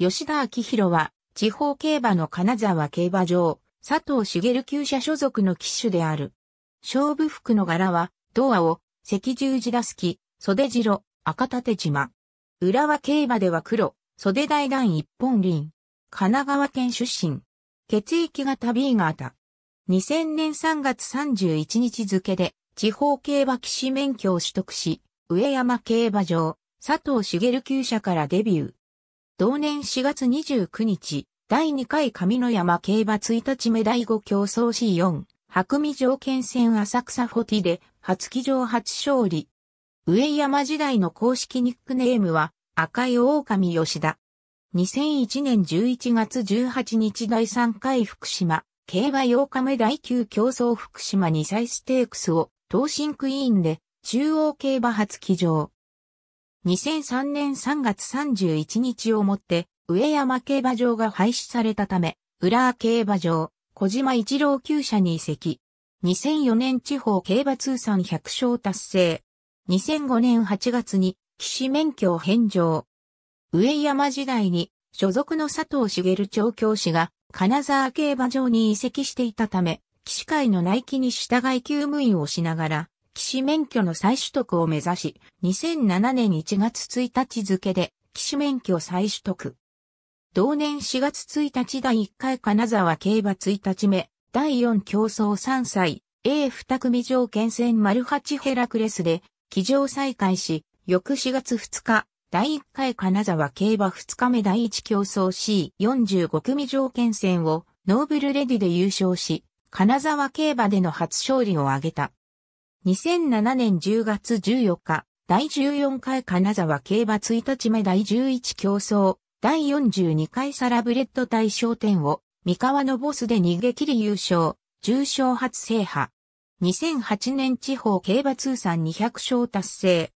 吉田明宏は、地方競馬の金沢競馬場、佐藤茂厩舎所属の騎手である。勝負服の柄は、アを、赤十字ダす木、袖白、赤立島。浦和競馬では黒、袖大団一本輪。神奈川県出身。血液型 B 型。2000年3月31日付で、地方競馬騎士免許を取得し、上山競馬場、佐藤茂厩舎からデビュー。同年4月29日、第2回上野山競馬1日目第5競争 C4、白未条件戦浅草フォティで、初騎乗初勝利。上山時代の公式ニックネームは、赤い狼吉田。2001年11月18日第3回福島、競馬8日目第9競争福島2歳ステークスを、東進クイーンで、中央競馬初騎乗。2003年3月31日をもって、上山競馬場が廃止されたため、浦和競馬場、小島一郎厩舎に移籍。2004年地方競馬通算100勝達成。2005年8月に、騎士免許を返上。上山時代に、所属の佐藤茂調教師が、金沢競馬場に移籍していたため、騎士会の内規に従い休務員をしながら、騎士免許の再取得を目指し、2007年1月1日付で騎士免許再取得。同年4月1日第1回金沢競馬1日目、第4競争3歳、A2 組条件戦丸8ヘラクレスで、騎乗再開し、翌4月2日、第1回金沢競馬2日目第1競争 C45 組条件戦をノーブルレディで優勝し、金沢競馬での初勝利を挙げた。2007年10月14日、第14回金沢競馬1日目第11競争、第42回サラブレッド大賞典を、三河のボスで逃げ切り優勝、重賞初制覇。2008年地方競馬通算200勝達成。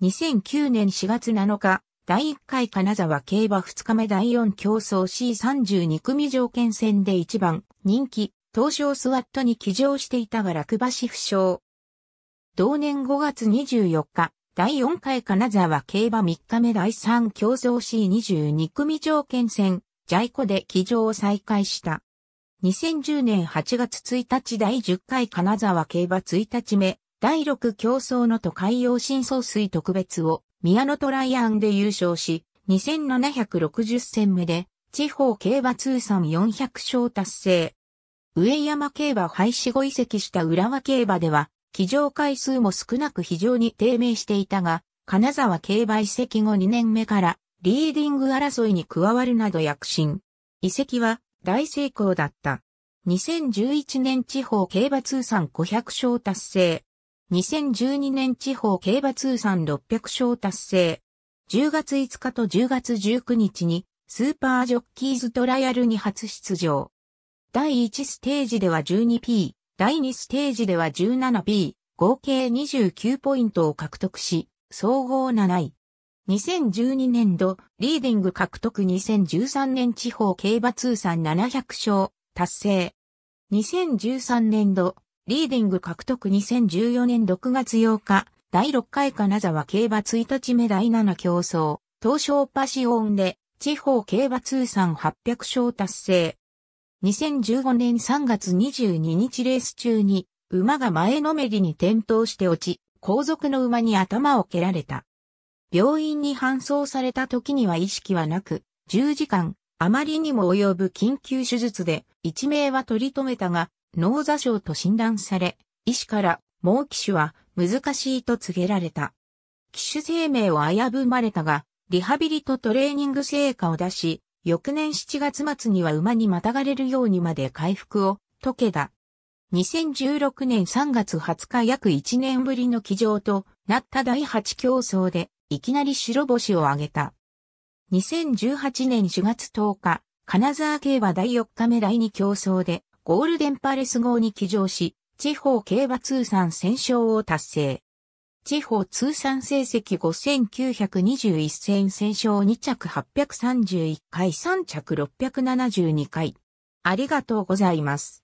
2009年4月7日、第1回金沢競馬2日目第4競争 C32 組条件戦で1番、人気、東証スワットに起乗していたが落馬し負傷。同年5月24日、第4回金沢競馬3日目第3競争 C22 組条件戦、ジャイコで騎乗を再開した。2010年8月1日第10回金沢競馬1日目、第6競争の都会用深層水特別を宮野トライアンで優勝し、2760戦目で地方競馬通算400勝達成。上山競馬廃止後移籍した浦和競馬では、騎乗回数も少なく非常に低迷していたが、金沢競馬移籍後2年目からリーディング争いに加わるなど躍進。移籍は大成功だった。2011年地方競馬通算500勝達成。2012年地方競馬通算600勝達成。10月5日と10月19日にスーパージョッキーズトライアルに初出場。第1ステージでは 12P、第2ステージでは 17B、合計29ポイントを獲得し、総合7位。2012年度、リーディング獲得2013年地方競馬通算700勝、達成。2013年度、リーディング獲得2014年6月8日、第6回金沢競馬1日目第7競争、東証パシオンで、地方競馬通算800勝達成。2015年3月22日レース中に、馬が前のめりに転倒して落ち、後続の馬に頭を蹴られた。病院に搬送された時には意識はなく、10時間、あまりにも及ぶ緊急手術で、一命は取り留めたが、脳挫傷と診断され、医師から、もう機種は難しいと告げられた。機種生命を危ぶまれたが、リハビリとトレーニング成果を出し、翌年7月末には馬にまたがれるようにまで回復を解けた。2016年3月20日約1年ぶりの騎乗となった第8競争で、いきなり白星を挙げた。2018年4月10日、金沢競馬第4日目第2競争で、ゴールデンパレス号に騎乗し、地方競馬通算戦勝を達成。地方通算成績5921戦戦勝2着831回3着672回。ありがとうございます。